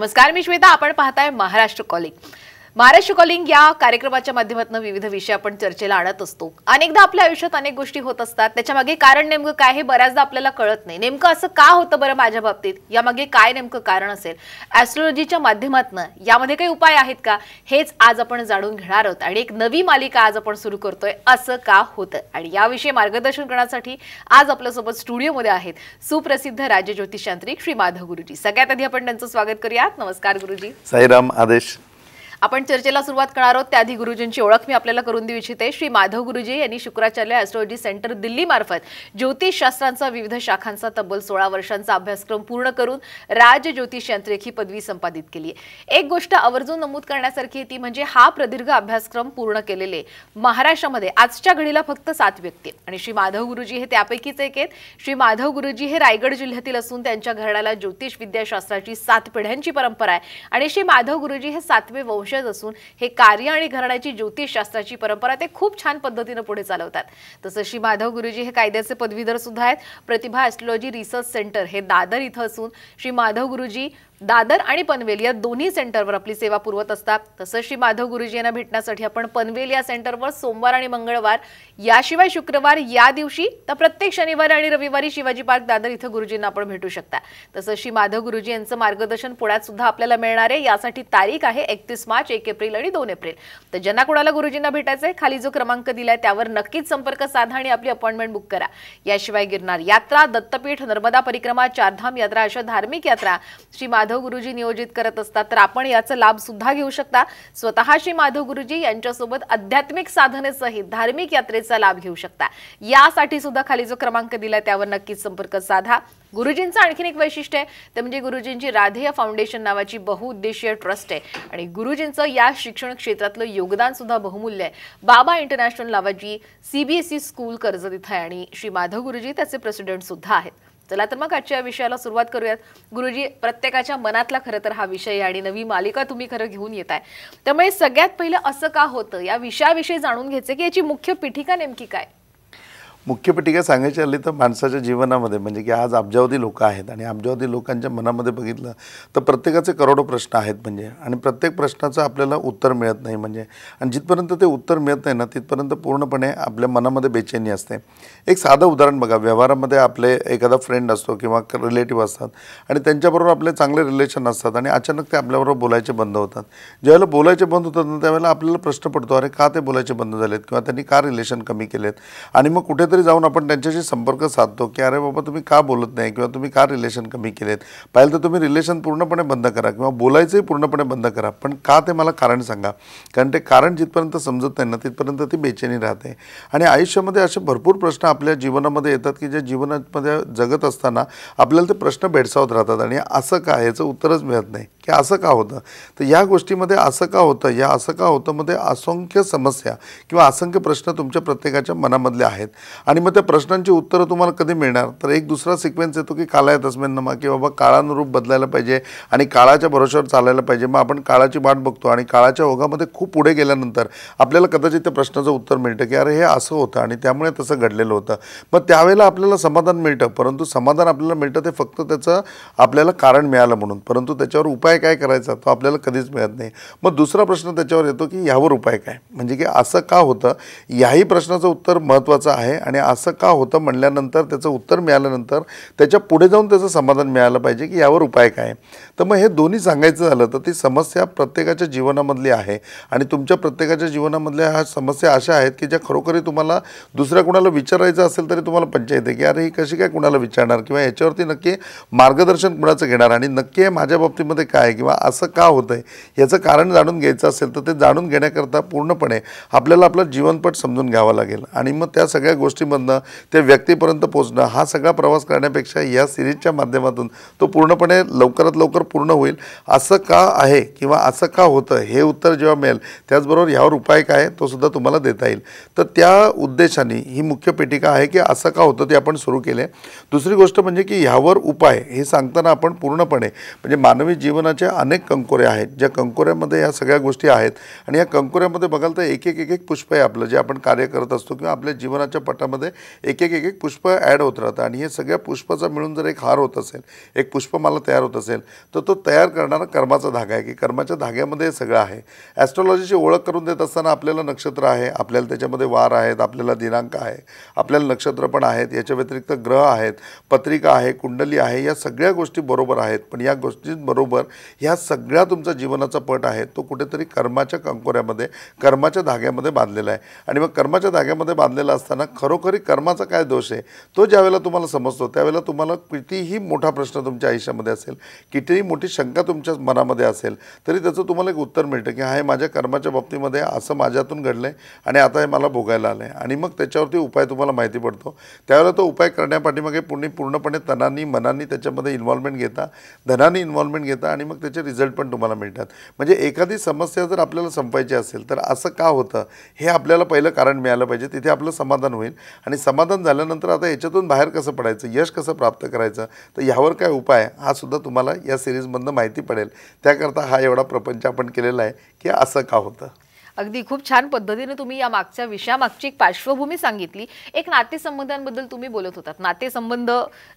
नमस्कार मी श्वेता आपण पाहताय महाराष्ट्र कॉलिंग महाराष्ट्र कॉलिंग या कार्यक्रमाच्या माध्यमातून विविध विषय आपण चर्चेला आणत असतो अनेकदा आपल्या आयुष्यात अनेक गोष्टी होत असतात त्याच्यामागे कारण नेमकं काय हे बऱ्याचदा आपल्याला कळत नाही नेमकं असं का होतं बरं माझ्या बाबतीत यामागे काय नेमकं कारण असेल ॲस्ट्रॉलॉजीच्या माध्यमातून यामध्ये काही उपाय आहेत का हेच आज आपण जाणून घेणार आहोत आणि एक नवी मालिका आज आपण सुरू करतोय असं का होतं आणि याविषयी मार्गदर्शन करण्यासाठी आज आपल्यासोबत स्टुडिओमध्ये आहेत सुप्रसिद्ध राज्य ज्योतिषांत्रिक श्री माधव गुरुजी सगळ्यात आधी आपण त्यांचं स्वागत करूयात नमस्कार गुरुजी साईराम आदेश आपण चर्चेला सुरुवात करणार आहोत त्याआधी गुरुजींची ओळख मी आपल्याला करून देऊ इच्छिते श्री माधव गुरुजी यांनी शुक्राचार्य ॲस्ट्रॉलॉजी सेंटर दिल्लीमार्फत ज्योतिषशास्त्रांचा विविध शाखांचा तब्बल सोळा वर्षांचा अभ्यासक्रम पूर्ण करून राज ज्योतिष यांत्रिक ही पदवी संपादित केली आहे एक गोष्ट आवर्जून नमूद करण्यासारखी ती म्हणजे हा प्रदीर्घ अभ्यासक्रम पूर्ण केलेले महाराष्ट्रामध्ये आजच्या घडीला फक्त सात व्यक्ती आणि श्री माधव गुरुजी हे त्यापैकीच एक आहेत श्री माधव गुरुजी हे रायगड जिल्ह्यातील असून त्यांच्या घराण्याला ज्योतिष विद्याशास्त्राची सात पिढ्यांची परंपरा आहे आणि श्री माधव गुरुजी हे सातवे वंश असून हे कार्य आणि घराण्याची ज्योतिषशास्त्राची परंपरा ते खूप छान पद्धतीनं पुढे चालवतात तसं श्री माधव गुरुजी हे कायद्याचे पदवीधर सुद्धा आहेत प्रतिभा ॲस्ट्रॉलॉजी रिसर्च सेंटर हे दादर इथं असून श्री माधव गुरुजी दादर आणि पनवेल या दोन्ही सेंटरवर आपली सेवा पुरवत असतात तसंच श्री माधव गुरुजी यांना भेटण्यासाठी आपण पनवेल या सेंटरवर सोमवार आणि मंगळवार याशिवाय शुक्रवार या दिवशी तर प्रत्येक शनिवारी आणि रविवारी शिवाजी पार्क दादर इथं गुरुजींना आपण भेटू शकता तसंच श्री माधव गुरुजी यांचं मार्गदर्शन पुण्यात सुद्धा आपल्याला मिळणार आहे यासाठी तारीख आहे एकतीस मार्च एक एप्रिल आणि दोन एप्रिल तर ज्यांना कोणाला गुरुजींना आहे खाली जो क्रमांक दिलाय त्यावर नक्कीच संपर्क साधा आणि आपली अपॉइंटमेंट बुक करा याशिवाय गिरणार यात्रा दत्तपीठ नर्मदा परिक्रमा चारधाम यात्रा अशा धार्मिक यात्रा श्री माधव माधव गुरुजी नियोजित करत असतात तर आपण याचा लाभ सुद्धा घेऊ शकता स्वतः श्री माधव गुरुजी यांच्यासोबत आध्यात्मिक साधनेसहित धार्मिक यात्रेचा लाभ घेऊ शकता यासाठी सुद्धा खाली जो क्रमांक दिला त्यावर नक्कीच संपर्क साधा गुरुजींचं आणखीन एक वैशिष्ट्य आहे ते म्हणजे गुरुजींची राधेय फाउंडेशन नावाची बहुउद्देशीय ट्रस्ट आहे आणि गुरुजींचं या शिक्षण क्षेत्रातलं योगदान सुद्धा बहुमूल्य आहे बाबा इंटरनॅशनल नावाची सीबीएसई स्कूल कर्ज तिथं आहे आणि श्री माधव गुरुजी त्याचे प्रेसिडेंट सुद्धा आहेत चला तर मग आजच्या विषयाला सुरुवात करूयात गुरुजी प्रत्येकाच्या मनातला खरं तर हा विषय आणि नवी मालिका तुम्ही खरं घेऊन येत आहे त्यामुळे सगळ्यात पहिलं असं का होतं या विषयाविषयी जाणून घ्यायचं की याची मुख्य पीठिका नेमकी काय मुख्य पटिका सांगायची आली तर माणसाच्या जीवनामध्ये म्हणजे की आज अब्जावधी लोकं आहेत आणि अब्जावधी लोकांच्या मनामध्ये बघितलं तर प्रत्येकाचे करोडो प्रश्न आहेत म्हणजे आणि प्रत्येक प्रश्नाचं आपल्याला उत्तर मिळत नाही म्हणजे आणि जिथपर्यंत ते उत्तर मिळत नाही ना तिथपर्यंत पूर्णपणे आपल्या मनामध्ये बेचैनी असते एक साधं उदाहरण बघा व्यवहारामध्ये आपले एखादा फ्रेंड असतो किंवा रिलेटिव्ह असतात आणि त्यांच्याबरोबर आपले चांगले रिलेशन असतात आणि अचानक ते आपल्याबरोबर बोलायचे बंद होतात ज्यावेळेला बोलायचे बंद होतात ना त्यावेळेला आपल्याला प्रश्न पडतो अरे का ते बोलायचे बंद झालेत किंवा त्यांनी का रिलेशन कमी केलेत आणि मग कुठेतरी जाऊन आपण त्यांच्याशी संपर्क साधतो की अरे बाबा तुम्ही का बोलत नाही किंवा तुम्ही का रिलेशन कमी केलेत पाहिलं तर तुम्ही रिलेशन पूर्णपणे बंद करा किंवा बोलायचंही पूर्णपणे बंद करा पण का ते मला कारण सांगा कारण ते कारण जिथपर्यंत समजत नाही ना तिथपर्यंत ती बेचैनी राहते आणि आयुष्यामध्ये असे भरपूर प्रश्न आपल्या जीवनामध्ये येतात की जे जीवनामध्ये जगत असताना आपल्याला ते प्रश्न भेडसावत राहतात आणि असं का याचं उत्तरच मिळत नाही की असं का होतं तर या गोष्टीमध्ये असं का होतं या असं का होतं मध्ये असंख्य समस्या किंवा असंख्य प्रश्न तुमच्या प्रत्येकाच्या मनामधले आहेत आणि मग त्या प्रश्नांची उत्तरं तुम्हाला कधी मिळणार तर एक दुसरा सिक्वेन्स येतो की काला तस्मेन नमा की बाबा काळानुरूप बदलायला पाहिजे आणि काळाच्या भरोश्यावर चालायला पाहिजे मग आपण काळाची वाट बघतो आणि काळाच्या ओघामध्ये खूप पुढे गेल्यानंतर आपल्याला कदाचित त्या प्रश्नाचं उत्तर मिळतं की अरे हे असं होतं आणि त्यामुळे तसं घडलेलं होतं मग त्यावेळेला आपल्याला समाधान मिळतं परंतु समाधान आपल्याला मिळतं ते फक्त त्याचं आपल्याला कारण मिळालं म्हणून परंतु त्याच्यावर उपाय काय करायचा तो आपल्याला कधीच मिळत नाही मग दुसरा प्रश्न त्याच्यावर येतो की यावर उपाय काय म्हणजे की असं का होतं याही प्रश्नाचं उत्तर महत्त्वाचं आहे आणि असं का होतं म्हणल्यानंतर त्याचं उत्तर मिळाल्यानंतर त्याच्या पुढे जाऊन त्याचं समाधान मिळालं पाहिजे की यावर उपाय काय तर मग हे दोन्ही सांगायचं झालं तर ती समस्या प्रत्येकाच्या जीवनामधली आहे आणि तुमच्या प्रत्येकाच्या जीवनामधल्या ह्या समस्या अशा आहेत की ज्या खरोखरी तुम्हाला दुसऱ्या कुणाला विचारायचं असेल तरी तुम्हाला पंचायत आहे की अरे ही कशी काय कुणाला विचारणार किंवा याच्यावरती नक्की मार्गदर्शन कुणाचं घेणार आणि नक्की माझ्या बाबतीमध्ये काय काय किंवा असं का होतं आहे याचं कारण जाणून घ्यायचं असेल तर ते जाणून घेण्याकरता पूर्णपणे आपल्याला आपला जीवनपट समजून घ्यावा लागेल आणि मग त्या सगळ्या गोष्टीमधनं त्या व्यक्तीपर्यंत पोचणं हा सगळा प्रवास करण्यापेक्षा या सिरीजच्या माध्यमातून तो पूर्णपणे लवकरात लवकर पूर्ण होईल असं का आहे किंवा असं का होतं हे उत्तर जेव्हा मिळेल त्याचबरोबर ह्यावर उपाय काय तो सुद्धा तुम्हाला देता येईल तर त्या उद्देशाने ही मुख्य पेटिका आहे की असं का होतं ते आपण सुरू केले दुसरी गोष्ट म्हणजे की ह्यावर उपाय हे सांगताना आपण पूर्णपणे म्हणजे मानवी जीवन जीवनाच्या अनेक कंकोरे आहेत ज्या कंकोऱ्यामध्ये या सगळ्या गोष्टी आहेत आणि या कंकोऱ्यामध्ये बघाल तर एक एक एक एक पुष्प आहे आपलं जे आपण कार्य करत असतो किंवा आपल्या जीवनाच्या पटामध्ये एक एक एक एक पुष्प ॲड होत राहतं आणि हे सगळ्या पुष्पाचा मिळून जर एक हार होत असेल एक पुष्पमाला तयार होत असेल तर तो तयार करणारा कर्माचा धागा आहे की कर्माच्या धाग्यामध्ये हे सगळं आहे ॲस्ट्रॉलॉजीची ओळख करून देत असताना आपल्याला नक्षत्र आहे आपल्याला त्याच्यामध्ये वार आहेत आपल्याला दिनांक आहे आपल्याला नक्षत्र पण आहेत याच्या व्यतिरिक्त ग्रह आहेत पत्रिका आहे कुंडली आहे या सगळ्या गोष्टी बरोबर आहेत पण या गोष्टींबरोबर ह्या सगळ्या तुमचा जीवनाचा पट आहे तो कुठेतरी कर्माच्या कंकोऱ्यामध्ये कर्माच्या धाग्यामध्ये बांधलेला आहे आणि मग कर्माच्या धाग्यामध्ये बांधलेला असताना खरोखरी कर्माचा काय दोष आहे तो ज्यावेळेला तुम्हाला समजतो त्यावेळेला तुम्हाला कितीही मोठा प्रश्न तुमच्या आयुष्यामध्ये असेल कितीही मोठी शंका तुमच्या मनामध्ये असेल तरी त्याचं तुम्हाला एक उत्तर मिळतं की हा हे माझ्या कर्माच्या बाबतीमध्ये असं माझ्यातून घडलं आहे आणि आता हे मला भोगायला आलं आहे आणि मग त्याच्यावरती उपाय तुम्हाला माहिती पडतो त्यावेळेला तो उपाय करण्यापाठीमागे पूर्ण पूर्णपणे तनांनी मनांनी त्याच्यामध्ये इन्व्हॉल्वमेंट घेता धनानी इन्व्हॉल्वमेंट घेता आणि मग त्याचे रिझल्ट पण तुम्हाला मिळतात म्हणजे एखादी समस्या जर आपल्याला संपायची असेल तर असं का होतं हे आपल्याला पहिलं कारण मिळालं पाहिजे तिथे आपलं समाधान होईल आणि समाधान झाल्यानंतर आता याच्यातून बाहेर कसं पडायचं यश कसं प्राप्त करायचं तर ह्यावर काय उपाय हा सुद्धा तुम्हाला या सिरीजमधनं माहिती पडेल त्याकरता हा एवढा प्रपंच आपण केलेला आहे की असं का होतं अगदी खूप छान पद्धतीने तुम्ही या मागच्या विषयामागची एक पार्श्वभूमी सांगितली एक नातेसंबंधांबद्दल तुम्ही बोलत होतात नातेसंबंध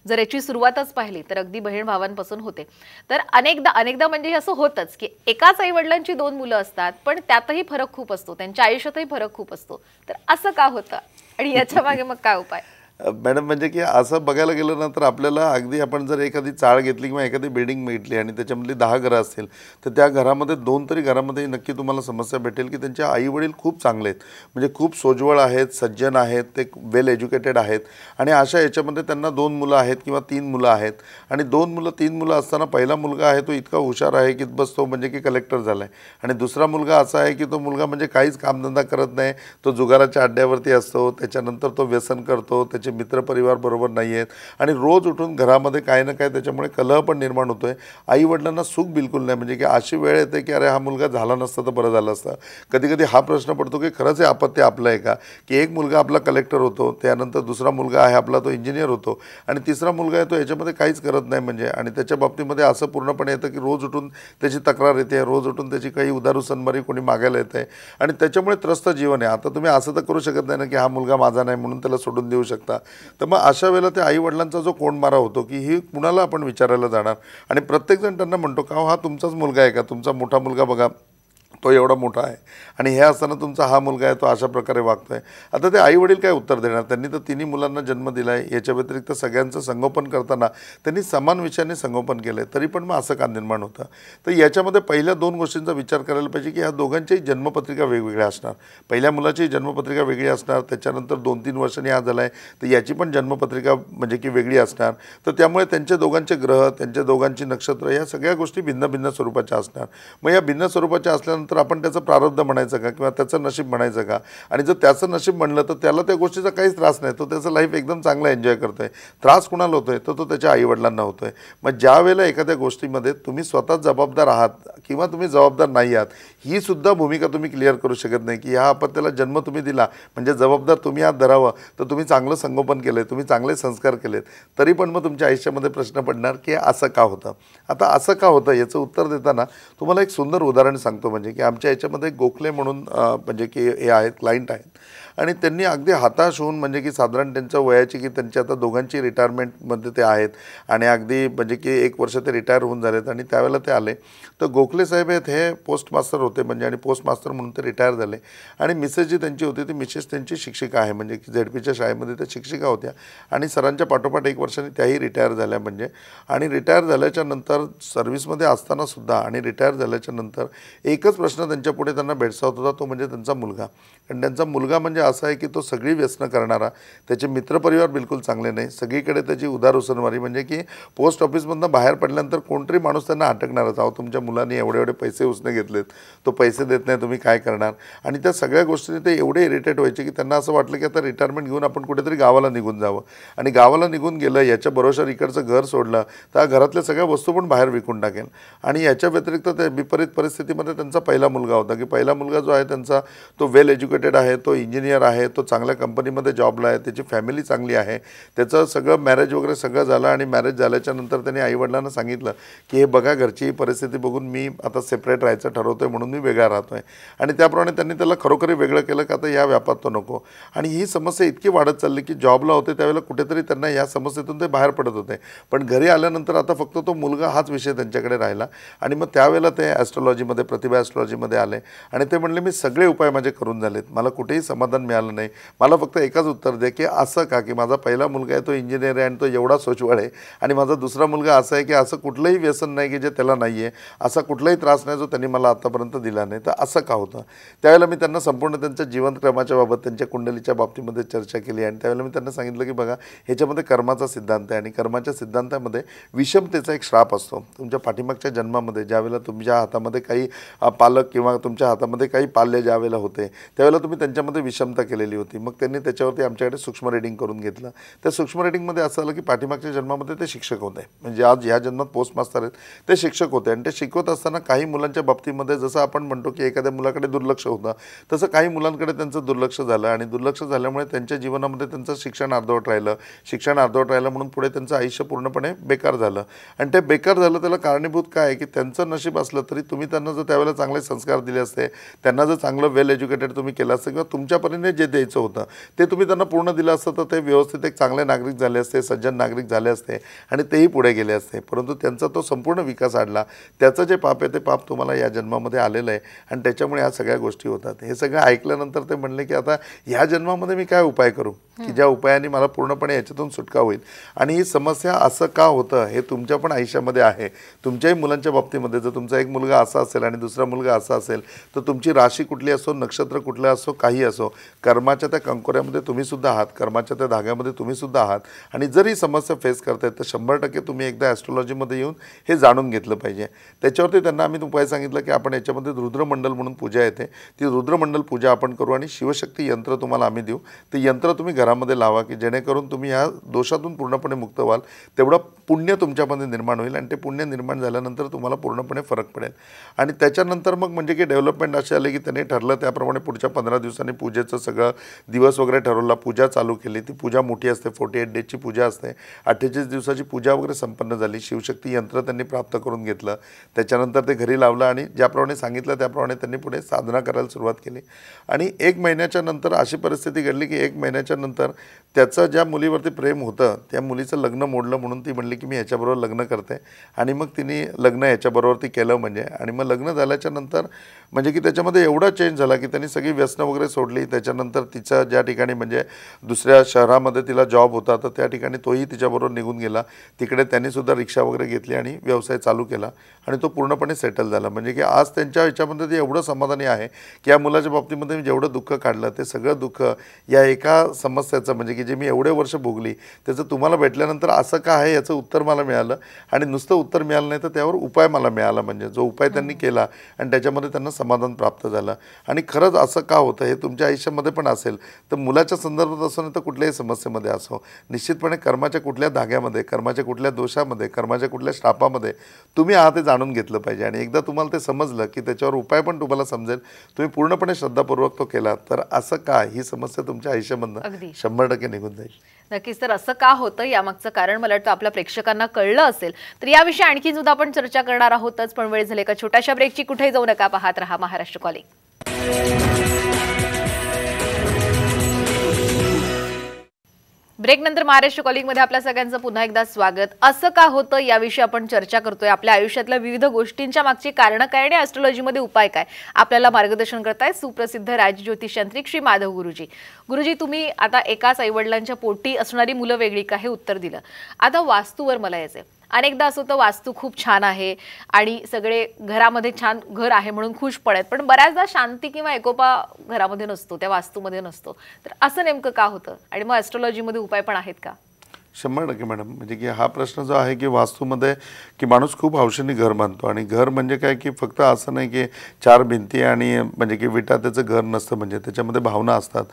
जर याची सुरुवातच पाहिली तर अगदी बहीण भावांपासून होते तर अनेकदा अनेकदा म्हणजे असं होतंच की एकाच आईवडिलांची दोन मुलं असतात पण त्यातही फरक खूप असतो त्यांच्या आयुष्यातही फरक खूप असतो तर असं का होतं आणि याच्या मागे मग काय उपाय मॅडम म्हणजे की असं बघायला गेलं ना तर आपल्याला अगदी आपण जर एखादी चाळ घेतली किंवा एखादी बिल्डिंग भेटली आणि त्याच्यामधली दहा घरं असतील तर त्या घरामध्ये दोन तरी घरामध्ये नक्की तुम्हाला समस्या भेटेल की त्यांचे आईवडील खूप चांगले आहेत म्हणजे खूप सोज्वळ आहेत सज्जन आहेत ते वेल एज्युकेटेड आहेत आणि अशा याच्यामध्ये त्यांना दोन मुलं आहेत किंवा तीन मुलं आहेत आणि दोन मुलं तीन मुलं असताना पहिला मुलगा आहे तो इतका हुशार आहे की बस तो म्हणजे की कलेक्टर झाला आहे आणि दुसरा मुलगा असा आहे की तो मुलगा म्हणजे काहीच कामधंदा करत नाही तो जुगाराच्या अड्ड्यावरती असतो त्याच्यानंतर तो व्यसन करतो त्याच्या त्याचे बरोबर नाही आहेत आणि रोज उठून घरामध्ये काय ना काय त्याच्यामुळे कलह पण निर्माण होतो आहे आईवडिलांना सुख बिलकुल नाही म्हणजे की अशी वेळ येते की अरे हा मुलगा झाला नसता तर बरं झालं असतं कधी कधी हा प्रश्न पडतो की खरंच हे आपत्य आपलं आहे का की एक मुलगा आपला कलेक्टर होतो त्यानंतर दुसरा मुलगा आहे आपला तो इंजिनियर होतो आणि तिसरा मुलगा आहे तो याच्यामध्ये काहीच करत नाही म्हणजे आणि त्याच्या बाबतीमध्ये असं पूर्णपणे येतं की रोज उठून त्याची तक्रार येते रोज उठून त्याची काही उदारू सन्मारी कोणी मागायला येत आणि त्याच्यामुळे त्रस्त जीवन आहे आता तुम्ही असं तर करू शकत नाही ना की हा मुलगा माझा नाही म्हणून त्याला सोडून देऊ शकता होता तर मग अशा वेळेला त्या वडिलांचा जो कोण मारा होतो की ही कुणाला आपण विचारायला जाणार आणि प्रत्येकजण त्यांना म्हणतो का हा तुमचाच मुलगा आहे का तुमचा मोठा मुलगा बघा तो एवढा मोठा आहे आणि हे असताना तुमचा हा मुलगा आहे तो अशा प्रकारे वागतो आहे आता ते आईवडील काय उत्तर देणार त्यांनी तर तिन्ही मुलांना जन्म दिला आहे याच्या व्यतिरिक्त सगळ्यांचं संगोपन करताना त्यांनी समान विषयाने संगोपन केलं आहे तरी पण मग असं का निर्माण होतं तर याच्यामध्ये पहिल्या दोन गोष्टींचा विचार करायला पाहिजे की ह्या दोघांच्याही जन्मपत्रिका वेगवेगळ्या असणार पहिल्या मुलाची जन्मपत्रिका वेगळी असणार त्याच्यानंतर दोन तीन वर्षांनी हा झाला आहे तर याची पण जन्मपत्रिका म्हणजे की वेगळी असणार तर त्यामुळे त्यांच्या दोघांचे ग्रह त्यांच्या दोघांची नक्षत्र या सगळ्या गोष्टी भिन्न भिन्न स्वरूपाच्या असणार मग या भिन्न स्वरूपाच्या असल्यानंतर नंतर आपण त्याचं प्रारब्ध म्हणायचं का किंवा त्याचं नशीब म्हणायचं का आणि जर त्याचं नशीब म्हणलं तर त्याला त्या गोष्टीचा काहीच त्रास नाही तो त्याचं लाईफ एकदम चांगला एन्जॉय करतो आहे त्रास कुणाला होतो आहे तर तो त्याच्या आईवडिलांना होतो आहे मग ज्या वेळेला एखाद्या गोष्टीमध्ये तुम्ही स्वतः जबाबदार आहात किंवा तुम्ही जबाबदार नाही आहात ही सुद्धा भूमिका तुम्ही क्लिअर करू शकत नाही की ह्या आपत्त्याला जन्म तुम्ही दिला म्हणजे जबाबदार तुम्ही आत धरावं तर तुम्ही चांगलं संगोपन केलं आहे तुम्ही चांगले संस्कार केलेत तरी पण मग तुमच्या आयुष्यामध्ये प्रश्न पडणार की असं का होतं आता असं का होतं याचं उत्तर देताना तुम्हाला एक सुंदर उदाहरण सांगतो म्हणजे की आमच्या याच्यामध्ये गोखले म्हणून म्हणजे की हे आहेत क्लायंट आहेत आणि त्यांनी अगदी हाताश होऊन म्हणजे की साधारण त्यांच्या वयाची की त्यांची आता दोघांची रिटायरमेंटमध्ये ते आहेत आणि अगदी म्हणजे की एक वर्ष ते रिटायर होऊन झालेत आणि त्यावेळेला ते आले तर गोखले साहेब आहेत हे पोस्ट मास्तर होते म्हणजे आणि पोस्ट मास्तर म्हणून ते रिटायर झाले आणि मिसेस जी त्यांची होती ती मिसेस त्यांची शिक्षिका आहे म्हणजे की झेडपीच्या शाळेमध्ये त्या शिक्षिका होत्या आणि सरांच्या पाठोपाठ एक वर्षाने त्याही रिटायर झाल्या म्हणजे आणि रिटायर झाल्याच्या नंतर सर्व्हिसमध्ये सुद्धा आणि रिटायर झाल्याच्या नंतर एकच प्रश्न त्यांच्यापुढे त्यांना भेडसावत होता तो म्हणजे त्यांचा मुलगा कारण त्यांचा मुलगा म्हणजे असा आहे की तो सगळी व्यसनं करणारा त्याचे मित्रपरिवार बिलकुल चांगले नाही सगळीकडे त्याची उदार उसनवारी म्हणजे की पोस्ट ऑफिसमधनं बाहेर पडल्यानंतर कोणतरी माणूस त्यांना अटकणारच आहो तुमच्या मुलांनी एवढे एवढे पैसे उसने घेतलेत तो पैसे देत नाही तुम्ही काय करणार आणि त्या सगळ्या गोष्टीने ते एवढे इरिटेट व्हायचे की त्यांना असं वाटलं की आता रिटायरमेंट घेऊन आपण कुठेतरी गावाला निघून जावं आणि गावाला निघून गेलं याच्या बरोबर इकडचं घर सोडलं तर घरातल्या सगळ्या वस्तू पण बाहेर विकून टाकेल आणि याच्या व्यतिरिक्त त्या विपरीत परिस्थितीमध्ये त्यांचा पहिला मुलगा होता की पहिला मुलगा जो आहे त्यांचा तो वेल एज्युकेटेड आहे तो इंजिनियर इंजिनियर आहे तो चांगल्या कंपनीमध्ये जॉबला आहे त्याची फॅमिली चांगली आहे त्याचं सगळं मॅरेज वगैरे सगळं झालं आणि मॅरेज झाल्याच्या नंतर त्याने आईवडिलांना सांगितलं की हे बघा घरची परिस्थिती बघून मी आता सेपरेट राहायचं ठरवतो आहे म्हणून मी वेगळा राहतो आहे आणि त्याप्रमाणे त्यांनी त्याला खरोखरी वेगळं केलं का आता या व्यापात तो नको आणि ही समस्या इतकी वाढत चालली की जॉबला होते त्यावेळेला कुठेतरी त्यांना या समस्येतून ते बाहेर पडत होते पण घरी आल्यानंतर आता फक्त तो मुलगा हाच विषय त्यांच्याकडे राहिला आणि मग त्यावेळेला ते ॲस्ट्रॉलॉजीमध्ये प्रतिभा ॲस्ट्रॉलॉजीमध्ये आले आणि ते म्हणले मी सगळे उपाय माझे करून झालेत मला कुठेही समाधान मिळालं नाही मला फक्त एकच उत्तर दे की असं का की माझा पहिला मुलगा आहे तो इंजिनियर आहे आणि तो एवढा सोचवळ आहे आणि माझा दुसरा मुलगा असा आहे की असं कुठलंही व्यसन नाही की जे त्याला नाही आहे असा कुठलाही त्रास नाही जो त्यांनी मला आत्तापर्यंत दिला नाही तर असं का होतं त्यावेळेला मी त्यांना संपूर्ण त्यांच्या जीवनक्रमाच्या बाबत त्यांच्या कुंडलीच्या बाबतीमध्ये चर्चा केली आणि त्यावेळेला मी त्यांना सांगितलं की बघा ह्याच्यामध्ये कर्माचा सिद्धांत आहे आणि कर्माच्या सिद्धांतामध्ये विषमतेचा एक श्राप असतो तुमच्या पाठीमागच्या जन्मामध्ये ज्यावेळेला तुमच्या हातामध्ये काही पालक किंवा तुमच्या हातामध्ये काही पाल्य ज्यावेळेला होते त्यावेळेला तुम्ही त्यांच्यामध्ये विषम केलेली होती मग त्यांनी त्याच्यावरती आमच्याकडे सूक्ष्म रेडिंग करून घेतलं त्या सूक्ष्म रेडिंगमध्ये असं आलं की पाठीमागच्या जन्मामध्ये ते शिक्षक होते म्हणजे आज ह्या जन्मात पोस्ट मास्तर आहेत ते शिक्षक होते आणि ते शिकवत असताना काही मुलांच्या बाबतीमध्ये जसं आपण म्हणतो की एखाद्या मुलाकडे दुर्लक्ष होतं तसं काही मुलांकडे त्यांचं दुर्लक्ष झालं आणि दुर्लक्ष झाल्यामुळे त्यांच्या जीवनामध्ये त्यांचं शिक्षण अर्धवट राहिलं शिक्षण अर्धवट राहिलं म्हणून पुढे त्यांचं आयुष्य पूर्णपणे बेकार झालं आणि ते बेकार झालं त्याला कारणीभूत काय आहे की त्यांचं नशीब असलं तरी तुम्ही त्यांना जर त्यावेळेला चांगले संस्कार दिले असते त्यांना जर चांगलं वेल एज्युकेटेड तुम्ही केलं असतं किंवा तुमच्यापर्यंत पद्धतीने जे द्यायचं होतं ते तुम्ही त्यांना पूर्ण दिलं असतं तर ते व्यवस्थित एक चांगले नागरिक झाले असते सज्जन नागरिक झाले असते आणि तेही पुढे गेले असते परंतु त्यांचा तो संपूर्ण विकास आढला त्याचं जे पाप आहे ते पाप तुम्हाला या जन्मामध्ये आलेलं आहे आणि त्याच्यामुळे ह्या सगळ्या गोष्टी होतात हे सगळं ऐकल्यानंतर ते म्हणले की आता ह्या जन्मामध्ये मी काय उपाय करू की ज्या उपायाने मला पूर्णपणे याच्यातून सुटका होईल आणि ही समस्या असं का होतं हे तुमच्या पण आयुष्यामध्ये आहे तुमच्याही मुलांच्या बाबतीमध्ये जर तुमचा एक मुलगा असा असेल आणि दुसरा मुलगा असा असेल तर तुमची राशी कुठली असो नक्षत्र कुठलं असो काही असो कर्माच्या त्या कंकोऱ्यामध्ये तुम्हीसुद्धा आहात कर्माच्या त्या धाग्यामध्ये तुम्हीसुद्धा आहात आणि जर ही समस्या फेस करतायत तर शंभर टक्के तुम्ही एकदा ॲस्ट्रॉलॉजीमध्ये येऊन हे जाणून घेतलं पाहिजे त्याच्यावरती त्यांना आम्ही उपाय सांगितलं की आपण याच्यामध्ये रुद्रमंडल म्हणून पूजा येते ती रुद्रमंडल पूजा आपण करू आणि शिवशक्ती यंत्र तुम्हाला आम्ही देऊ ते यंत्र तुम्ही घरामध्ये लावा की जेणेकरून तुम्ही ह्या दोषातून पूर्णपणे मुक्त व्हाल तेवढं पुण्य तुमच्यामध्ये निर्माण होईल आणि ते पुण्य निर्माण झाल्यानंतर तुम्हाला पूर्णपणे फरक पडेल आणि त्याच्यानंतर मग म्हणजे की डेव्हलपमेंट असे आले की त्यांनी ठरलं त्याप्रमाणे पुढच्या पंधरा दिवसांनी पूजेचं सगळं दिवस वगैरे ठरवला पूजा चालू केली ती पूजा मोठी असते फोर्टी एट डेजची पूजा असते अठ्ठेचाळीस दिवसाची पूजा वगैरे संपन्न झाली शिवशक्ती यंत्र त्यांनी प्राप्त करून घेतलं त्याच्यानंतर ते घरी लावलं आणि ज्याप्रमाणे सांगितलं त्याप्रमाणे त्यांनी पुढे साधना करायला सुरुवात केली आणि एक महिन्याच्या नंतर अशी परिस्थिती घडली की एक महिन्याच्या नंतर झाल्यानंतर त्याचं ज्या मुलीवरती प्रेम होतं त्या मुलीचं लग्न मोडलं म्हणून ती म्हणली की मी ह्याच्याबरोबर लग्न करते आणि मग तिने लग्न ह्याच्याबरोबर ती केलं म्हणजे आणि मग लग्न झाल्याच्या नंतर म्हणजे की त्याच्यामध्ये एवढा चेंज झाला की त्यांनी सगळी व्यसनं वगैरे सोडली त्याच्यानंतर तिचा ज्या ठिकाणी म्हणजे दुसऱ्या शहरामध्ये तिला जॉब होता तर त्या ठिकाणी तोही तिच्याबरोबर निघून गेला तिकडे त्यांनीसुद्धा रिक्षा वगैरे घेतली आणि व्यवसाय चालू केला आणि तो पूर्णपणे सेटल झाला म्हणजे की आज त्यांच्या याच्यामध्ये ते एवढं समाधानी आहे की या मुलाच्या बाबतीमध्ये मी जेवढं दुःख काढलं ते सगळं दुःख या एका समस्याचं म्हणजे की जे मी एवढे वर्ष भोगली त्याचं तुम्हाला भेटल्यानंतर असं का आहे याचं उत्तर मला मिळालं आणि नुसतं उत्तर मिळालं नाही तर त्यावर उपाय मला मिळाला म्हणजे जो उपाय त्यांनी केला आणि त्याच्यामध्ये त्यांना समाधान प्राप्त झालं आणि खरंच असं का होतं हे तुमच्या आयुष्यामध्ये पण असेल तर मुलाच्या संदर्भात असो नाही तर कुठल्याही समस्येमध्ये असो निश्चितपणे कर्माच्या कुठल्या धाग्यामध्ये कर्माच्या कुठल्या दोषामध्ये कर्माच्या कुठल्या श्रापामध्ये तुम्ही आहात ते जाणून घेतलं पाहिजे आणि एकदा तुम्हाला ते समजलं की त्याच्यावर उपाय पण तुम्हाला समजेल तुम्ही पूर्णपणे श्रद्धापूर्वक तो केला तर असं का ही समस्या तुमच्या आयुष्यामधनं शंभर टक्के निघून जाईल नक्कीच तर असं का होतं यामागचं कारण मला वाटतं आपल्या प्रेक्षकांना कळलं असेल तर याविषयी आणखी सुद्धा आपण चर्चा करणार आहोतच पण वेळ झाले का छोट्याशा ब्रेकची कुठेही जाऊ नका पाहत रहा महाराष्ट्र कॉलिंग ब्रेकनंतर महाराष्ट्र मध्ये आपल्या सगळ्यांचं पुन्हा एकदा स्वागत असं का होतं याविषयी आपण चर्चा करतोय आपल्या आयुष्यातल्या विविध गोष्टींच्या मागची कारणं काय आणि मध्ये उपाय काय आपल्याला मार्गदर्शन करताय सुप्रसिद्ध यांत्रिक श्री माधव गुरुजी गुरुजी तुम्ही आता एकाच आईवडिलांच्या पोटी असणारी मुलं वेगळी का हे उत्तर दिलं आता वास्तूवर मला यायचं अनेकदा असं होतं वास्तू खूप छान आहे आणि सगळे घरामध्ये छान घर आहे म्हणून खुश पडत पण बऱ्याचदा शांती किंवा एकोपा घरामध्ये नसतो त्या वास्तूमध्ये नसतो तर असं नेमकं का होतं आणि मग ॲस्ट्रॉलॉजीमध्ये उपाय पण आहेत का शंभर टक्के मॅडम म्हणजे की हा प्रश्न जो आहे की वास्तूमध्ये की माणूस खूप हौशीने घर बांधतो आणि घर म्हणजे काय की फक्त असं नाही की चार भिंती आणि म्हणजे की विटा त्याचं घर नसतं म्हणजे त्याच्यामध्ये भावना असतात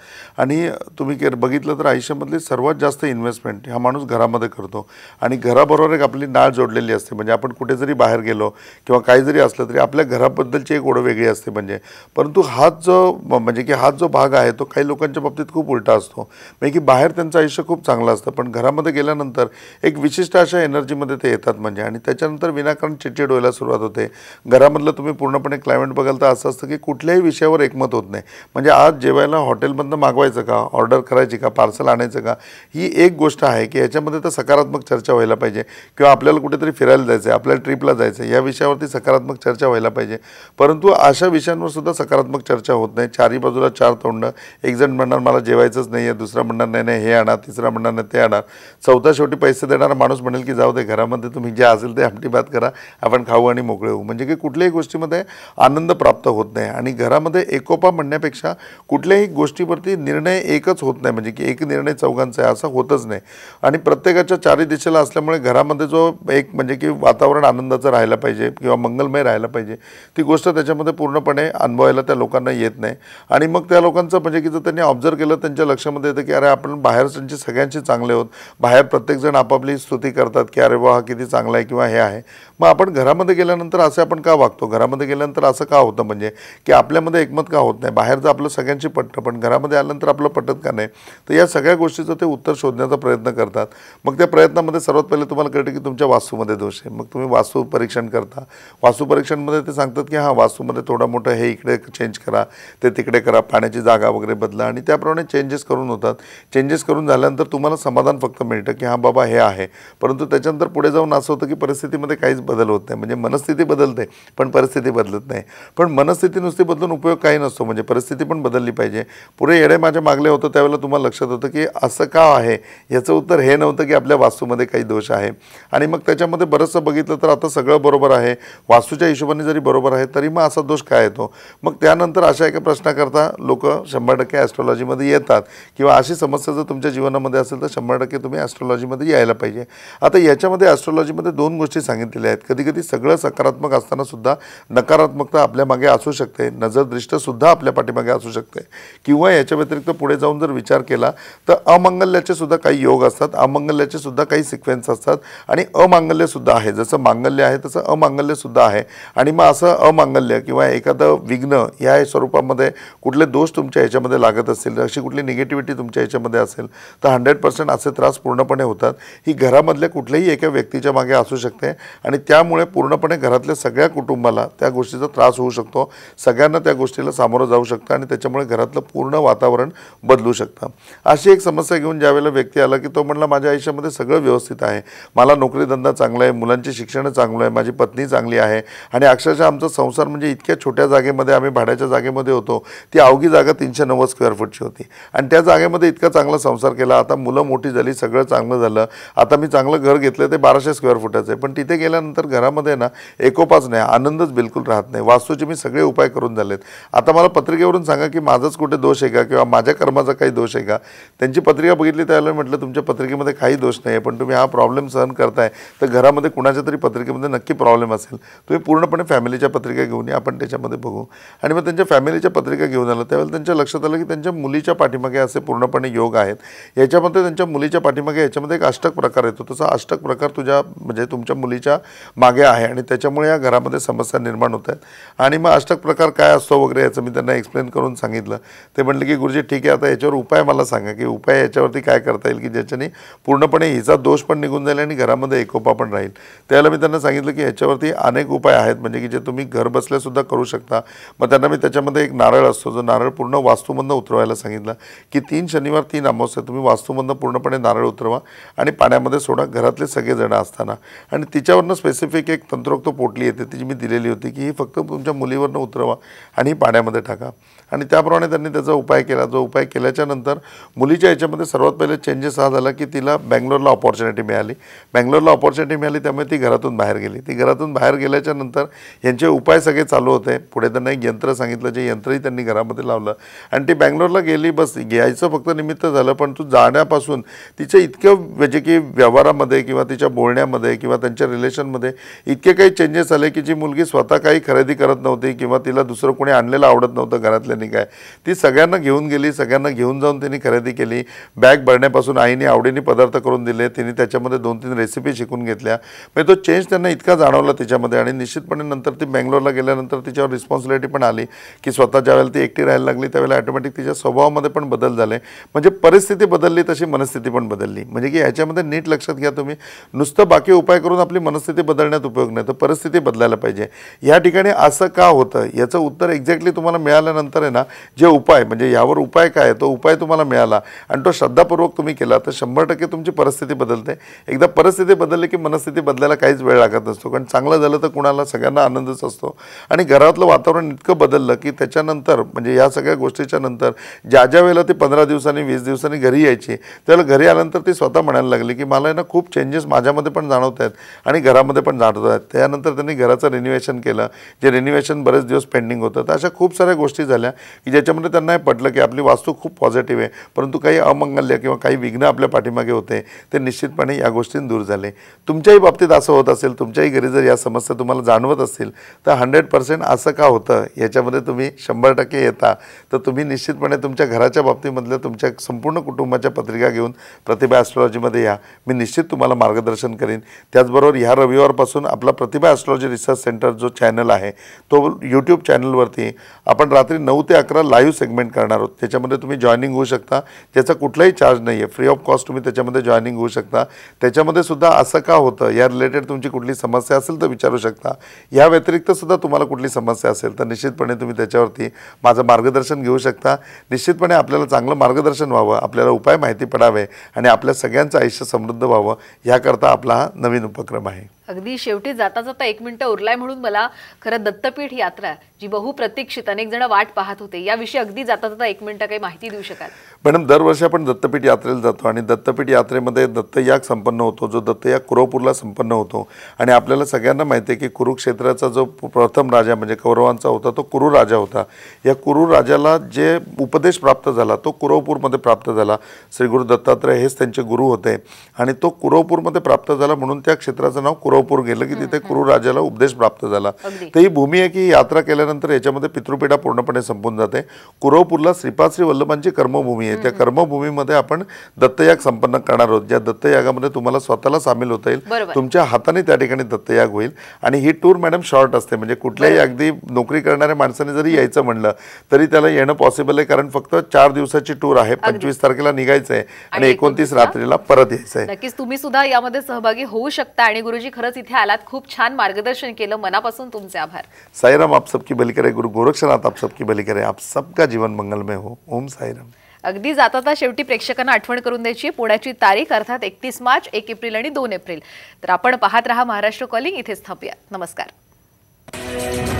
आणि तुम्ही के बघितलं तर आयुष्यामधली सर्वात जास्त इन्व्हेस्टमेंट हा माणूस घरामध्ये करतो आणि घराबरोबर एक आपली नाळ जोडलेली असते म्हणजे आपण कुठे जरी बाहेर गेलो किंवा काही जरी असलं तरी आपल्या घराबद्दलची एक ओढ वेगळी असते म्हणजे परंतु हाच जो म्हणजे की हाच जो भाग आहे तो काही लोकांच्या बाबतीत खूप उलटा असतो म्हणजे की बाहेर त्यांचं आयुष्य खूप चांगलं असतं पण घरामध्ये गेल्यानंतर एक विशिष्ट अशा एनर्जीमध्ये ते येतात म्हणजे आणि त्याच्यानंतर विनाकारण चिडचिड व्हायला सुरुवात होते घरामधलं तुम्ही पूर्णपणे क्लायमेट बघाल तर असं असतं की कुठल्याही विषयावर एकमत होत नाही म्हणजे आज जेवायला हॉटेलमधनं मागवायचं का ऑर्डर करायची का पार्सल आणायचं का ही एक गोष्ट आहे की याच्यामध्ये तर सकारात्मक चर्चा व्हायला पाहिजे किंवा आपल्याला कुठेतरी फिरायला जायचं आहे आपल्याला ट्रिपला जायचं आहे या विषयावरती सकारात्मक चर्चा व्हायला पाहिजे परंतु अशा विषयांवर सुद्धा सकारात्मक चर्चा होत नाही चारी बाजूला चार तोंड एक जण म्हणणार मला जेवायचंच नाही आहे दुसरा म्हणणार नाही नाही हे आणा तिसरा म्हणणार नाही ते आणा चौथा शेवटी पैसे देणारा माणूस म्हणेल की जाऊ दे घरामध्ये तुम्ही जे असेल ते आमटी बात करा आपण खाऊ आणि मोकळे होऊ म्हणजे की कुठल्याही गोष्टीमध्ये आनंद प्राप्त होत नाही आणि घरामध्ये एकोपा म्हणण्यापेक्षा कुठल्याही गोष्टीवरती निर्णय एकच होत नाही म्हणजे की एक निर्णय चौघांचा आहे असं होतच नाही आणि प्रत्येकाच्या चारी दिशेला असल्यामुळे घरामध्ये जो एक म्हणजे की वातावरण आनंदाचं राहायला पाहिजे किंवा मंगलमय राहायला पाहिजे ती गोष्ट त्याच्यामध्ये पूर्णपणे अनुभवायला त्या लोकांना येत नाही आणि मग त्या लोकांचं म्हणजे की जर त्यांनी ऑब्झर्व केलं त्यांच्या लक्षामध्ये येतं की अरे आपण त्यांचे सगळ्यांचे चांगले होत बाहेर प्रत्येकजण आपापली स्तुती करतात की अरे वा हा किती चांगला आहे किंवा हे आहे मग आपण घरामध्ये गेल्यानंतर असं आपण का वागतो घरामध्ये गेल्यानंतर असं का होतं म्हणजे की आपल्यामध्ये एकमत का होत नाही बाहेरचं आपलं सगळ्यांची पटतं पण घरामध्ये आल्यानंतर आपलं पटत का नाही तर या सगळ्या गोष्टीचं ते उत्तर शोधण्याचा प्रयत्न करतात मग त्या प्रयत्नामध्ये सर्वात पहिले तुम्हाला कळतं की तुमच्या वास्तूमध्ये दोष आहे मग तुम्ही वास्तू परीक्षण करता वास्तू परीक्षणमध्ये ते सांगतात की हां वास्तूमध्ये थोडं मोठं हे इकडे चेंज करा ते तिकडे करा पाण्याची जागा वगैरे बदला आणि त्याप्रमाणे चेंजेस करून होतात चेंजेस करून झाल्यानंतर तुम्हाला समाधान फक्त मिळतं की हा बाबा हे आहे परंतु त्याच्यानंतर पुढे जाऊन असं होतं की परिस्थितीमध्ये काहीच बदल होत नाही म्हणजे मनस्थिती बदलते पण परिस्थिती बदलत नाही पण मनस्थिती नुसती बदलून उपयोग काही नसतो म्हणजे परिस्थिती पण बदलली पाहिजे पुढे येडे माझ्या मागले होतं त्यावेळेला तुम्हाला लक्षात होतं की असं का आहे याचं उत्तर हे नव्हतं की आपल्या वास्तूमध्ये काही दोष आहे आणि मग त्याच्यामध्ये बरंचसं बघितलं तर आता सगळं बरोबर आहे वास्तूच्या हिशोबाने जरी बरोबर आहे तरी मग असा दोष काय येतो मग त्यानंतर अशा एका प्रश्नाकरता लोक शंभर टक्के ॲस्ट्रॉलॉजीमध्ये येतात किंवा अशी समस्या जर तुमच्या जीवनामध्ये असेल तर शंभर टक्के तुम्ही ॲस्ट्रॉलॉजीमध्ये यायला पाहिजे आता याच्यामध्ये ॲस्ट्रॉलॉजीमध्ये दोन गोष्टी सांगितलेल्या आहेत कधी कधी सगळं सकारात्मक असतानासुद्धा नकारात्मकता आपल्या मागे असू शकते नजरदृष्टसुद्धा आपल्या पाठीमागे असू शकते किंवा याच्या व्यतिरिक्त पुढे जाऊन जर विचार केला तर अमंगल्याचे सुद्धा काही योग असतात अमंगल्याचे सुद्धा काही सिक्वेन्स असतात आणि सुद्धा आहे जसं मांगल्य आहे तसं सुद्धा आहे आणि मग असं अमांगल्य किंवा एखादं विघ्न ह्या स्वरूपामध्ये कुठले दोष तुमच्या ह्याच्यामध्ये लागत असतील अशी कुठली निगेटिव्हिटी तुमच्या ह्याच्यामध्ये असेल तर हंड्रेड पर्सेंट असे त्रास पूर्णपणे होतात ही घरामधल्या कुठल्याही एका व्यक्तीच्या मागे असू शकते आणि त्यामुळे पूर्णपणे घरातल्या सगळ्या कुटुंबाला त्या गोष्टीचा त्रास होऊ शकतो सगळ्यांना त्या गोष्टीला सामोरं जाऊ शकतं आणि त्याच्यामुळे घरातलं पूर्ण वातावरण बदलू शकतं अशी एक समस्या घेऊन ज्यावेळेला व्यक्ती आला की तो म्हणला माझ्या आयुष्यामध्ये सगळं व्यवस्थित आहे मला नोकरीधंदा चांगला आहे मुलांचे शिक्षण चांगलं आहे माझी पत्नी चांगली आहे आणि अक्षरशः आमचा संसार म्हणजे इतक्या छोट्या जागेमध्ये आम्ही भाड्याच्या जागेमध्ये होतो ती अवघी जागा तीनशे नव्वद स्क्वेअर फूटची होती आणि त्या जागेमध्ये इतका चांगला संसार केला आता मुलं मोठी झाली सगळं सगळं चांगलं झालं आता मी चांगलं घर घेतलं ते बाराशे स्क्वेअर फुटाचं आहे पण तिथे गेल्यानंतर घरामध्ये ना एकोपाच नाही आनंदच बिलकुल राहत नाही वास्तूचे मी सगळे उपाय करून झालेत आता मला पत्रिकेवरून सांगा की माझाच कुठे दोष आहे का किंवा माझ्या कर्माचा काही दोष आहे का त्यांची पत्रिका बघितली त्यावेळेला म्हटलं तुमच्या पत्रिकेमध्ये काही दोष नाही आहे पण तुम्ही हा प्रॉब्लेम सहन करताय तर घरामध्ये कुणाच्या तरी पत्रिकेमध्ये नक्की प्रॉब्लेम असेल तुम्ही पूर्णपणे फॅमिलीच्या पत्रिका घेऊन या आपण त्याच्यामध्ये बघू आणि मग त्यांच्या फॅमिलीच्या पत्रिका घेऊन आलं त्यावेळेला त्यांच्या लक्षात आलं की त्यांच्या मुलीच्या पाठीमागे असे पूर्णपणे योग आहेत याच्यामध्ये त्यांच्या मुलीच्या पाठीमागे मग याच्यामध्ये एक अष्टक प्रकार येतो तसा अष्टक प्रकार तुझ्या म्हणजे तुमच्या मुलीच्या मागे आहे आणि त्याच्यामुळे या घरामध्ये समस्या निर्माण होत आहेत आणि मग अष्टक प्रकार काय असतो वगैरे याचं मी त्यांना एक्सप्लेन करून सांगितलं ते म्हटलं की गुरुजी ठीक आहे आता याच्यावर उपाय मला सांगा की उपाय याच्यावरती काय करता येईल की ज्याच्याने पूर्णपणे हिचा दोष पण निघून जाईल आणि घरामध्ये एकोपा पण राहील त्याला मी त्यांना सांगितलं की याच्यावरती अनेक उपाय आहेत म्हणजे की जे तुम्ही घर बसल्यासुद्धा करू शकता मग त्यांना मी त्याच्यामध्ये एक नारळ असतो जो नारळ पूर्ण वास्तूमधनं उतरवायला सांगितलं की तीन शनिवार तीन अमावस्या तुम्ही वास्तूमधनं पूर्णपणे नारळ उतर उतरवा आणि पाण्यामध्ये सोडा घरातले सगळेजणं असताना आणि तिच्यावरनं स्पेसिफिक एक तंत्रोक्त पोटली येते ती मी दिलेली होती की ही फक्त तुमच्या मुलीवरनं उतरवा आणि ही पाण्यामध्ये टाका आणि त्याप्रमाणे त्यांनी त्याचा उपाय केला जो उपाय केल्याच्यानंतर मुलीच्या याच्यामध्ये सर्वात पहिले चेंजेस हा झाला की तिला बँगलोरला ऑपॉर्च्युनिटी मिळाली बँगलोरला ऑपॉर्च्युनिटी मिळाली त्यामुळे ती घरातून बाहेर गेली ती घरातून बाहेर गेल्याच्यानंतर यांचे उपाय सगळे चालू होते पुढे त्यांना एक यंत्र सांगितलं जे यंत्रही त्यांनी घरामध्ये लावलं आणि ती बँगलोरला गेली बस घ्यायचं फक्त निमित्त झालं पण तू जाण्यापासून तिचे इतकं म्हणजे की व्यवहारामध्ये किंवा तिच्या बोलण्यामध्ये किंवा त्यांच्या रिलेशनमध्ये इतके काही चेंजेस आले की जी मुलगी स्वतः काही खरेदी करत नव्हती किंवा तिला दुसरं कोणी आणलेलं आवडत नव्हतं घरातल्यानी काय ती सगळ्यांना घेऊन गेली सगळ्यांना घेऊन जाऊन तिने खरेदी केली बॅग भरण्यापासून आईने आवडीने पदार्थ करून दिले तिने त्याच्यामध्ये दोन तीन रेसिपी शिकून घेतल्या म्हणजे तो चेंज त्यांना इतका जाणवला त्याच्यामध्ये आणि निश्चितपणे नंतर ती बँगलोरला गेल्यानंतर तिच्यावर रिस्पॉन्सिबिलिटी पण आली की स्वतः ज्यावेळेला ती एकटी राहायला लागली त्यावेळेला ॲटोमॅटिक तिच्या स्वभावामध्ये पण बदल झाले म्हणजे परिस्थिती बदलली तशी मनस्थिती पण बदलली म्हणजे की याच्यामध्ये नीट लक्षात घ्या तुम्ही नुसतं बाकी उपाय करून आपली मनस्थिती बदलण्यात उपयोग नाही तर परिस्थिती बदलायला पाहिजे या ठिकाणी असं का होतं याचं उत्तर एक्झॅक्टली तुम्हाला मिळाल्यानंतर आहे ना जे उपाय म्हणजे यावर उपाय काय तो उपाय तुम्हाला मिळाला आणि तो श्रद्धापूर्वक तुम्ही केला तर शंभर टक्के तुमची परिस्थिती बदलते एकदा परिस्थिती बदलली की मनस्थिती बदलायला काहीच वेळ लागत नसतो कारण चांगलं झालं तर कुणाला सगळ्यांना आनंदच असतो आणि घरातलं वातावरण इतकं बदललं की त्याच्यानंतर म्हणजे या सगळ्या गोष्टीच्या नंतर ज्या ज्या वेळेला ते पंधरा दिवसांनी वीस दिवसांनी घरी यायची त्याला घरी आल्यानंतर ते ते स्वतः म्हणायला लागले की मला ना खूप चेंजेस माझ्यामध्ये पण जाणवत आहेत आणि घरामध्ये पण जाणवत आहेत त्यानंतर त्यांनी घराचं रिनोवेशन केलं जे रिनोवेशन बरेच दिवस पेंडिंग होतं तर अशा खूप साऱ्या गोष्टी झाल्या की ज्याच्यामध्ये त्यांना हे पटलं की आपली वास्तू खूप पॉझिटिव्ह आहे परंतु काही अमंगल्य किंवा काही विघ्न आपल्या पाठीमागे होते ते निश्चितपणे या गोष्टीं दूर झाले तुमच्याही बाबतीत असं होत असेल तुमच्याही घरी जर या समस्या तुम्हाला जाणवत असतील तर हंड्रेड पर्सेंट असं का होतं याच्यामध्ये तुम्ही शंभर टक्के येता तर तुम्ही निश्चितपणे तुमच्या घराच्या बाबतीमधल्या तुमच्या संपूर्ण कुटुंबाच्या पत्रिका घेऊन प्रतिभा ॲस्ट्रॉलॉजीमध्ये या मी निश्चित तुम्हाला मार्गदर्शन करेन त्याचबरोबर ह्या रविवारपासून आपला प्रतिभा ॲस्ट्रॉलॉजी रिसर्च सेंटर जो चॅनल आहे तो यूट्यूब चॅनलवरती आपण रात्री नऊ ते अकरा लाईव्ह सेगमेंट करणार आहोत त्याच्यामध्ये तुम्ही जॉईनिंग होऊ शकता त्याचा कुठलाही चार्ज नाही आहे फ्री ऑफ कॉस्ट तुम्ही त्याच्यामध्ये जॉईनिंग होऊ शकता त्याच्यामध्ये सुद्धा असं का होतं या रिलेटेड तुमची कुठली समस्या असेल तर विचारू शकता या व्यतिरिक्त सुद्धा तुम्हाला कुठली समस्या असेल तर निश्चितपणे तुम्ही त्याच्यावरती माझं मार्गदर्शन घेऊ शकता निश्चितपणे आपल्याला चांगलं मार्गदर्शन व्हावं आपल्याला उपाय माहिती पडावे आणि आपल्या आपल्या सगळ्यांचं आयुष्य समृद्ध व्हावं याकरता आपला हा नवीन उपक्रम आहे अगदी शेवटी जाता जाता एक मिनिटं उरलाय म्हणून मला खरं दत्तपीठ यात्रा जी बहुप्रतीक्षित अनेक जण वाट पाहत होते याविषयी अगदी जाता जाता एक मिनिटं काही माहिती देऊ शकाल मॅडम दरवर्षी आपण दत्तपीठ यात्रेला जातो आणि दत्तपीठ यात्रेमध्ये दत्तयाग संपन्न होतो जो दत्तयाग कुरवपूरला संपन्न होतो आणि आपल्याला सगळ्यांना माहिती आहे की कुरुक्षेत्राचा जो प्रथम राजा म्हणजे कौरवांचा होता तो कुरु राजा होता या कुरु राजाला जे उपदेश प्राप्त झाला तो कुरवपूरमध्ये प्राप्त झाला श्री गुरु दत्तात्रय हेच त्यांचे गुरु होते आणि तो कुरवपूरमध्ये प्राप्त झाला म्हणून त्या क्षेत्राचं नाव कुरवपूर गेलं की तिथे कुरु राजाला उपदेश प्राप्त झाला तर ही भूमी आहे की यात्रा केल्यानंतर याच्यामध्ये पितृपीठा पूर्णपणे संपून जाते कुरवपूरला श्रीपाद श्री वल्लभांची कर्मभूमी आहे त्या कर्मभूमीमध्ये आपण दत्तयाग संपन्न करणार आहोत ज्या दत्तयागामध्ये तुम्हाला स्वतःला सामील होता येईल तुमच्या हाताने त्या ठिकाणी दत्तयाग होईल आणि ही टूर मॅडम शॉर्ट असते म्हणजे कुठल्याही अगदी नोकरी करणाऱ्या माणसाने जरी यायचं म्हणलं तरी त्याला येणं पॉसिबल आहे कारण फक्त चार दिवसाची टूर आहे पंचवीस तारखेला निघायचं आहे आणि एकोणतीस रात्रीला परत यायचं आहे नक्कीच तुम्ही सुद्धा यामध्ये सहभागी होऊ शकता आणि गुरुजी खरंच इथे आलात खूप छान मार्गदर्शन केलं मनापासून तुमचे आभार साईराम आप सबकी भली करे गुरु गोरक्षनाथ आप सबकी भली करे आप सबका जीवन मंगलमय हो ओम साईराम अगदी जाता शेवटी प्रेक्षकांना आठवण करून द्यायची पुण्याची तारीख अर्थात एकतीस मार्च एक एप्रिल आणि दोन एप्रिल तर आपण पाहत रहा महाराष्ट्र कॉलिंग इथेच थांबूया नमस्कार